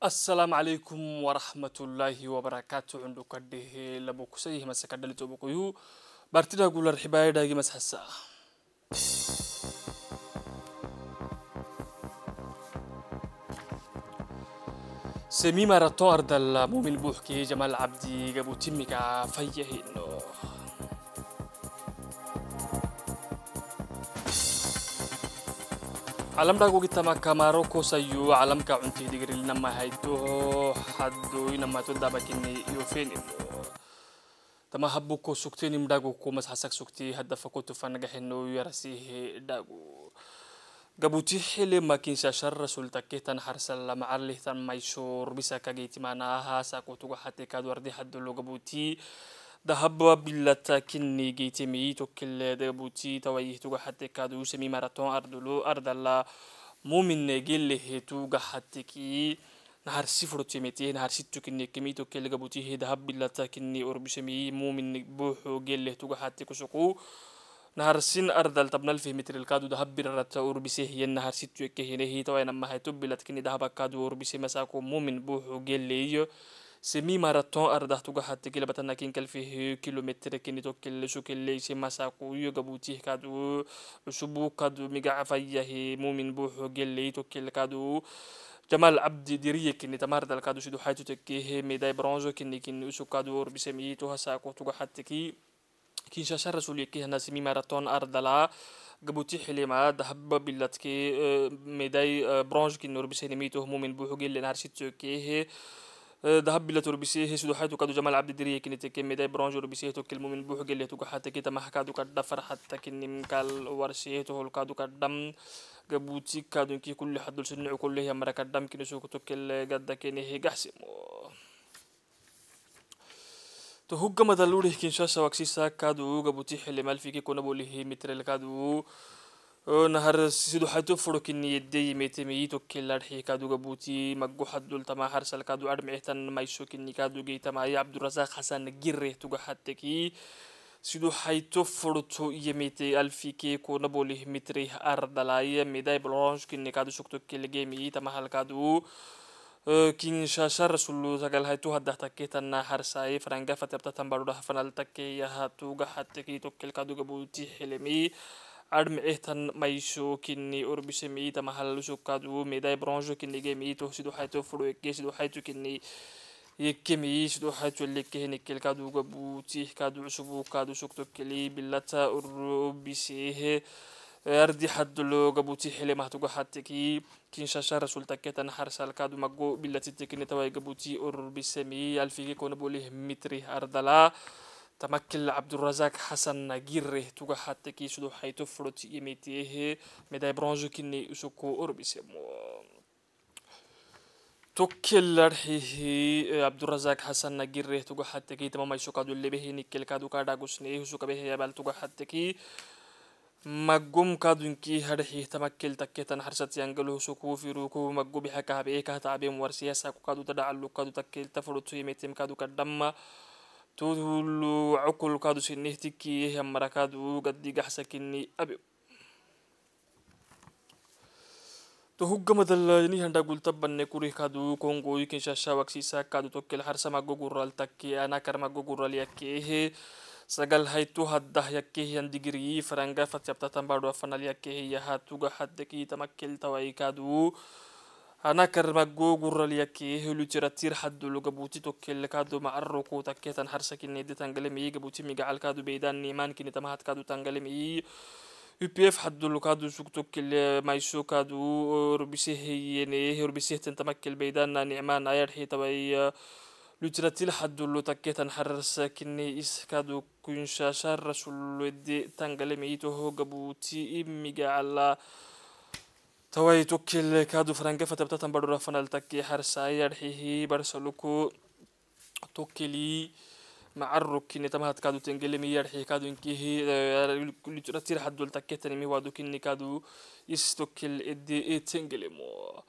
Assalamualaikum warahmatullahi wabarakatuh Untuk kadehe labu kusayih masa kadali tobu kuyuh Bartida gular hibayah dagi mas hasa Semi maraton ardalla mumil buhki jamal abdi gabu timika Alam dagu kita maka sayu alam ka unti nama hayto haddu nama to dabakini yofeni tama habbu ko sugteni mdagu ko mas hasak sugti hadda fakutu fanaga hinno yarasihi dagu gabuti xile makinsa sharra sultakitan harsalla macallihtan maysur bisa kageytimanaha sakotuga hatekad wardi haddulo gabuti ذهب بلتا كني جيتمي توكل دبوتي تويه توحد كادو سمي ماراثون أردلو أرد الله muminegele hetuga hateki naharsi furtimete naharsi tukinekemi tokelaga butihe dahabbilata kinni orbisemi mumin buhu gele hetuga hateki suku naharsin ardal tabnal fihmitril kadu dahabbirarata orbise hiyen naharsitu ekehinehi tawainamahay tubbilat kinni dahabakadu orbise masako mumin buhu gele iyo سمي ماراتون أرده توجه حتى كلا بتنا كين كل فيه كيلومتر كني تو كل شو كل شيء مساق ويجابوتيه كادو شبو كادو ميجا عفايه مومن بوح قل لي تو كل كادو جمال عبد ديري كني تمار دل كادو شدو حيتو تكيه ميداي برونزو كني كن شو كادو بسمي تو هساق وتوجه حتى كي كين شاشر رسولي كي هنا سمي ماراتون أردلا قبوتي حليمة دهب بلت كي ميداي برونج كي نور بسيني ميتو همومن بوحو لي لنهار شتو كيه dhabbila torbisee heesudu xaytu kadu jamal abdidiriye kinite kemmeday bronze orbisee to kelmumin buux gelle tugu xate kita max kadu ka dhafar xata kinim kal warsee to hol kadu ka dham gabuuti kadunki kulli xadul sunnicu kullihiya mara ka dham kini suuku tokkel gadda kene hegaxsimo to huggamada luurih kinshasha waksisa kadu gabuuti xilimal fiki kunabolihi mitrel kadu نهر سيدو حتو فرق النيدي ميت ميتو كيلار حي كادو جبوتي مجو حد تما هرسل كادو أربع تن ما يشوك إني كادو جي تما يا عبد الرزاق حسن جره توجا حتى كي سيدو حيتو فرطو يميتي إيه ألفي كيكو نبولي متري أردلاي ميداي بلانش كني كادو شكتو كيل جيمي تما هالكادو kinshasa rasulo sagalhaytu hadahtaketana harsaye faranga fatabtatan barudah fanaltakeyaha tuga hateki tokkelkadugabuti helemi كني كني شو كادو armicihtan حيتو orbisemi tamahalusukadumidai دو حيتو كني يكمي شدو حيتو اللي كهني كل كادو قبوتي كادو عشبو كادو شو كتو كلي بلتا الروبي أردي حد لو قبوتي حلي ما تقو كي كين شاشا رسول تكيتا نحر كادو مقو بلتا تكني تواي قبوتي الروبي سمي الفيكي كون بوليه متري أردلا تمكن عبد الرزاق حسن نجيره إيه توجه حتى كي شدو حيتو فروت يميتيه مداي برونجو كني اسوكو اوربيسمو توكل لرحيه عبد الرزاق حسن نجيره توجه حتى كي تمام يسوكا دو اللي به نيكل كادو كادا غوسني يسوكا به يبال توجه حتى كي كادون كي هرحي تمكل تكيتا حرسات ينقلو سكو في روكو مجو بحكا بإيكا تعبيم ورسياسا كادو تدعلو كادو تكيل تفروت يميتيم كادو كدما tudhulu cukul kadusinihtikiyeh marakadu gaddigaxsakini abi tohuggamadalani handagultabanne kurih kadu kongoyu kinshashawagsiisa kadu tokkel harsama gogural takke anakarma gogural yakkeehe sagal haytu haddah yakkehiyan digiriyi faranga fatyabtatanbadua fanal yakkehiyaha tuga haddekii tamakkel tawai kadu أنا أناكر مجوج الرليكي هلو تير حد لو جبوتي توكل كادو مع الركو تكيتن حرسك إن دي تنقلم إيه جبوتي ميجا كادو بيدان نيمان كني تمهات كادو تنقلم إيه UPF حد لو كادو سوق توكل ما يسوق كادو ربيسه يعني ربيسه تنتمكل بيدان نيمان أير حي تبعي لوتراتيل حد لو تكيت تكيتن حرس كني إس كادو كونشاشار رسول ودي تنقلم إيه توه جبوتي ميجا على توي توكيل كادو فرنجفة تبتتن برو رفنا التكي حرساي يرحيه برسلوكو توكيلي مع الركن تم كادو تنجلي مي يرحي كادو انكيه هي آه، ترتير حد دول تكتن مي وادو كني كادو يستوكل ادي اي تنجلي مو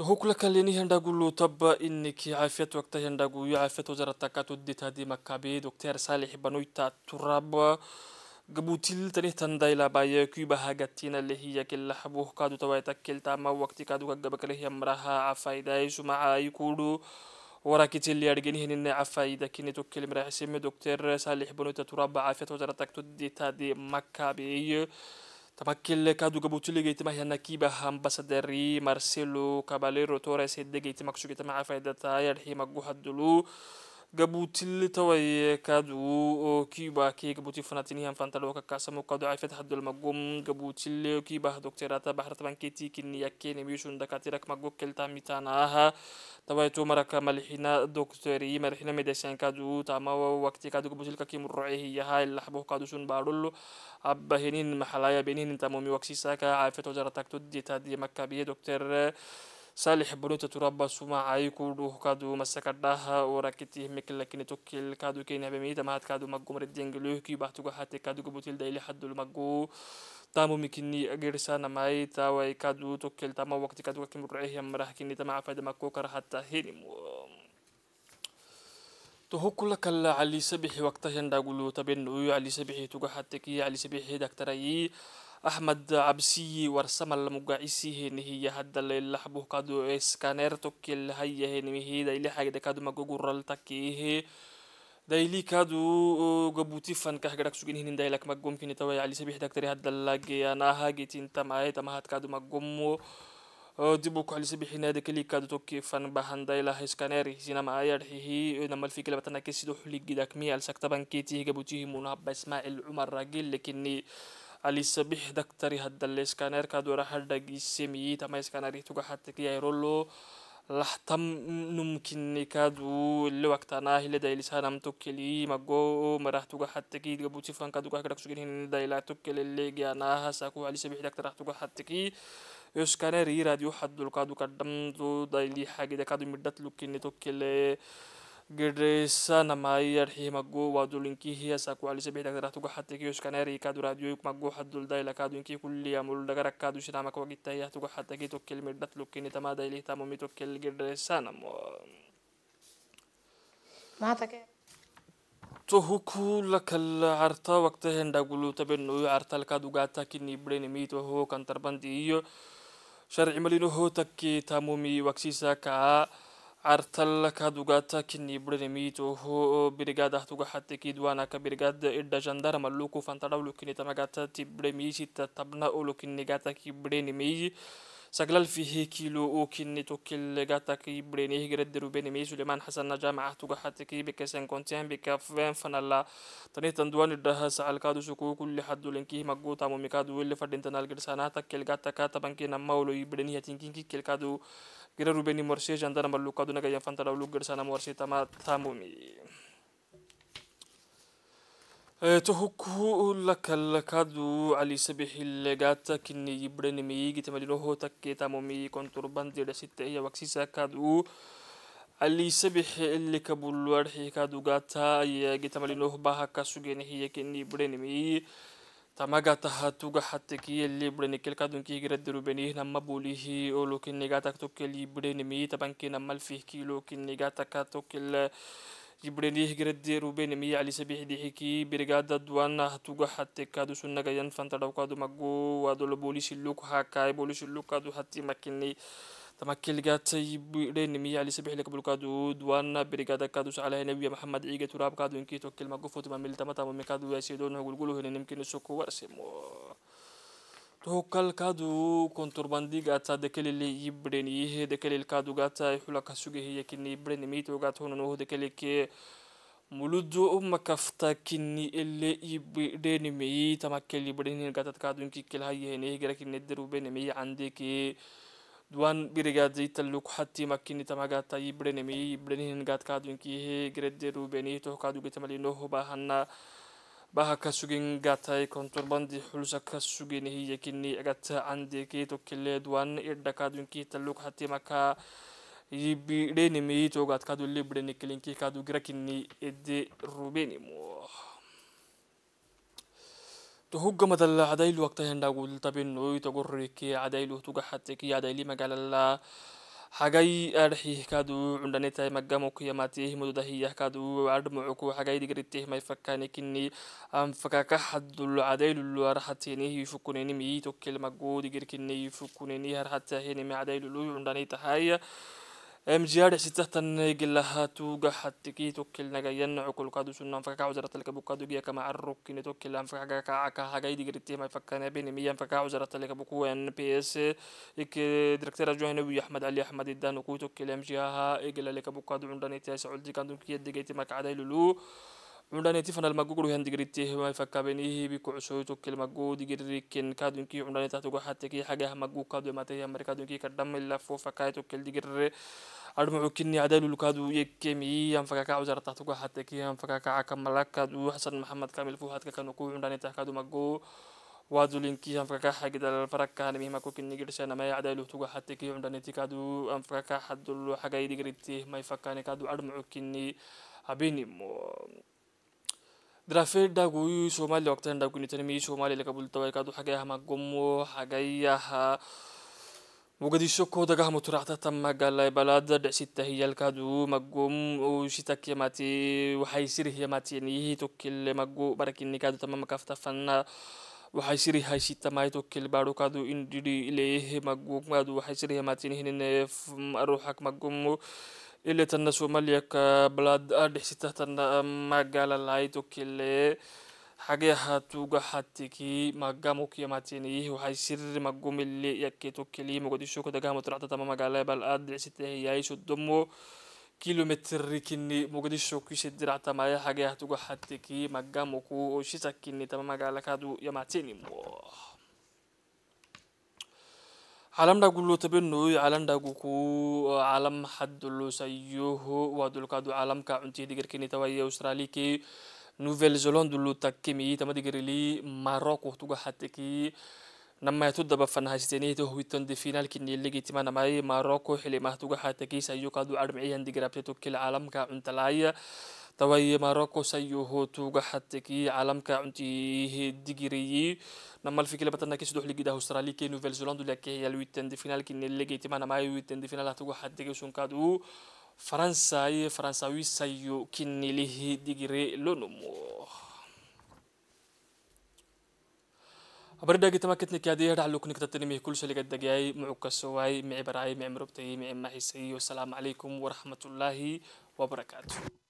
هو اللي كليني هندا قولو طب إنك عافية وقت هندا قولو عافية وزارة تكاتو ديت هذه مكابي دكتور صالح بنويتا تراب قبوتيل تريه تندايلا بايا كيوبا هاجتينا اللي هي كل حبوه كادو توايتا كل تاما وقت كادو كجبك اللي هي مراها عفايدا مع يكودو وراكيت اللي أرجينه إن عفايدا كني توكل مرا حسيم دكتور صالح بنو تتربى عافية وترتك تدي تادي مكة بيه تمكل كادو قبوتيل جيت ما هي نكيبة هم مارسيلو كاباليرو توريس هيد جيت مكشو جيت مع عفايدا تاير هي مجهود دلو جيبوتي توي كادو كيبا كي جيبوتي فناتيني هم فانتلو كاسمو كادو عفت حد المقوم جيبوتي كيبا دكتوراتا بحر طبعا كيتي كني يكي نميشون دكاتيرك مقو كلتا ميتانا ها توي تو مراكا ملحنا دكتوري ملحنا ميديسين كادو تاما وقتي كادو جيبوتي كاكي مرعي هي هاي اللحبو كادو شون بارولو أبا هنين محلايا بينين تمومي وكسيساكا عيفت وجرتك تدي تدي مكابية دكتور صالح بنوت تربى سما عيكو دوه كادو مسكدها وراكتيه مكلا كني توكل كادو كينه بميتا ما هاد كادو مقوم ردينجلوه كي بحتوغا حتى كادو قبوتيل دايلي حدو المقو تامو مكني أجرسا نماي تاوي كادو توكل تامو وقت كادو كم رعيه مراه كني تما عفاد مكوكر حتى هيني toho kula kala cali sabixi waqtahendaagulu tabenuyu cali sabixi tuga xatekiya علي سبيحي dagtarayi axmed cabsiyi warsamal mugacisihenihiya hadda lailahbuhkadu eskaneer tokkilahayahenimihidailahagdakadumagoguraltakiihe dailikadu gabuutifankahgarak suginihinin dailakmagomkinitaway calisabihdagtari hadda lageyan ahagitintamaaye tamahadkadumagomo dibu kuxlisabixineeda kelikaadu tokkiifan bahandailaheskaneerihisinamaayarhihi namalfikilbatana kesidoo xuligidak miyalsaktabankeetihi gabutihimunahaba ismaacil cumar ragilekini علي سبيح دكتوري هاد اللي اسكانير كادورا حال داقي سيمي تما اسكانير يتوقع حتى كي يرولو لحتم نمكن نكادو اللي وقتنا هلا داي لسانا متوكلي مقو مراح توقع حتى كي دقابو تفان كادو كاكدك سجن هنا داي لا توكل اللي جانا هساكو علي سبيح دكتور راح توقع حتى كي اسكانير يرادو حدو الكادو كادم دو داي لي حاجة دكادو مدت لوكي نتوكلي gedhaysanamaya xiimagu waadulinkihiya sakualisabidhagdaratuga xatekiyoskaneerikaadu raadioyukmaguuxaduldaila kaaduinki kulliya muldhagarakaadushinaama kawagitahiyah tuga xateki tokkel midhatlukini tamaadailihtamumi tokkel gedhaysanamo tohuku lakala carta waqtahen dhagulutabenoyo cartalkaadugaataakini brenimitoho kantarbandi iyo sharci malinoho takki tamumi waksiisa kaa عرتلك هدوغاتا كني برنميتو هو بريغادا هتوغا حتى كيدوانا كبريغاد إدا جندار ملوكو فانتراولو كني تمغاتا تبرميشي تتبنا أولو كني غاتا كي برنميشي سجلال فيه كيلو او كني توكل جاتا كي بريني هجرد دروبيني مي سليمان حسن جامعة توجا حتى كي بكسن كونتين بكافين فنالا تاني تندوان الدها سعال كادو سكو كل حد لنكي مجوتا موميكادو اللي فردين تنال جرسانا تكل جاتا كاتا بنكي نمولو يبريني هتنكي كل كادو gira rubeni morse jandarma lu kaduna ga yanfanta lu gersana morse tama tamumi تهكو لك لكادو علي سبيح اللقاتا كني يبرن ميجي تمدينو هو تكي تامومي كنتور باندي لسيتة هي وكسيسا كادو علي سبيح اللي كابول وارحي كادو غاتا يجي تمدينو باها كاسوغين هي كني يبرن ميجي tamaga taha tuga hatte ki libre ni kelka dun ki gira diru beni namma boli hi o lokin negata to ke libre ni mi tabanki nammal fi ki lokin negata ka to ke جبريليه جردي روبين مي علي سبيح ديحكي برغادة دوانا هتوغا حتى كادو سنة غيان فانتا دو كادو مقو وادو لبوليش اللوك هاكاي بوليش اللوك كادو حتى مكيني تمكيلغا تيبيرين مي علي سبح لك بلوكادو دوانا بريغادا كادوس على نبي محمد عيغا تراب كادو انكي توكل ما قفوت ما ملتا متا ما كادو يسيدون غلغلو هن يمكن سوكو ورسمو توكل كادو كونترباندي غاتا دكل اللي يبرين يه دكل الكادو غاتا يحلا كسوغي هي كني برين مي تو هون نو دكل كي muludu umma kafta kinni ele ibdenimei tamakel ibdenin gatat kadun kikkil hayehene higara kinne derubene mei andeke دوان بيرغاد زي تلوك حتى مكيني تماغات تاي برنمي برني هنغات كادوين كي هي ديرو بيني تو كادو بتمالي نو هو باهنا باها كسوغين غاتاي كونتور باندي حلوسا كسوغين هي يكيني اغات عندي كي تو كلي دوان ايدا كادوين كي تلوك حتى مكا يبي رنمي تو كادو لي برني كلين كادو غركيني ادي روبيني مو تهجم دل عدايل وقتها نقول تبين نوي تقرك عدايل وتجا حتك عدايل مجال الله حاجي أرحيه كادو عندنا تاي مجمع قيامته مدة هي كادو عرض معكو حاجي دقرته ما يفكرني كني أم فكك حد العدايل اللي أرحتيني يفكونني ميتو كل مجهود دقر كني يفكونني هرحتهني مع عدايل اللي عندنا تهاي ام مجيار حسي تحتن لها توقع حتى كي توكل نجا ينعو كل كادو سنة فكا وزارة الكابو كادو جيا كما عرق كي توكل أم فكا كا عكا هاي دي قريتي ما يفكرنا بين ميا فكا وزارة الكابو كو إن بي إس إك دكتور جوهنوي أحمد علي أحمد الدان وكو توكل ام مجيها إجلا الكابو كادو عندنا تاسع ولدي كادو كي يدي ما كعدي لولو cundhaneti fanalmagugru handigritti hemai fakkabeni hibi kucsoytu kilmagu digiriken kadunki cundhanetatugo hateki hagah magu kaduemate yamare kadunki kadhamilafo fakkaitu kildigirre armucukini cadalul kadu yekemi yan fakaka cusartatugo hateki yan fakaka akamalakadu xasan maxamed kamil fuhadka kanuku cundhanetah kadu magu wadulinki anfakaka xagidal faraka nimihimakukinigirsanamai cadaluhtugo hateki cundhaneti kadu anfakaka xadulu xagaidigritti mai fakani kadu armucukini abinimo درافيدا غوي سومالي وقتين دا كوني تنمي سومالي لك بول توي كادو حاجه هما غمو حاجه مقديشو كودا قهمو ترعتا تما قال لي بلاد دع ستة هي الكادو مقوم وشتك يماتي وحيسير هي ماتي نيه يعني توكل مقو بركيني كادو تما مكافتا فنا وحيسير هاي ستة ماي توكل بارو كادو اندري إليه مقو مادو وحيسير هي ماتي نيه نف أروحك مقوم ilatan somaliya balad dhexsitatan magala laito kile hageha tuga hatiki magamo kiyamatini waxay sirri magumili yaketo kili mogadisho kadagamo taractatama magala balad dhexsitahiyay sodomo kilometri kini mogadisho kisediractamaya hageha tuga hatiki magamuku ku oshisa kini tama magala kadu yamatini calam dhagulu tabenuy calan dhaguku calam hadulusayoho wadulkaadu calamka cuntii digarkini tawaye australiki nouvelle zelande lutakimi tamadigarili marocco tuga hateki namaytu daba fanahasisenihta huwitonde finalkini legitimanamayay marocco xilimah tuga hateki sayukaadu armiciyan digarabte tukil calamka cuntalaya tawaye marocco sayuhu tuuga xategi caalamka cuntihe digireyi namal fikile batana ke sudox ligida australia ke nouvelle zelande la kehiyal witende final kine legeti mana maayo witende final hatugu xategi sunkadu faransaye faransawi sayo kinilihi digire lonomo abardagi tamaketnikadi dhaxlukniktatanimih kulshaligadagay mucukasoway micibaraayi micimrobtayi micimaxisay wasalaamu calaykum waraxmatullaahi wabarakaatu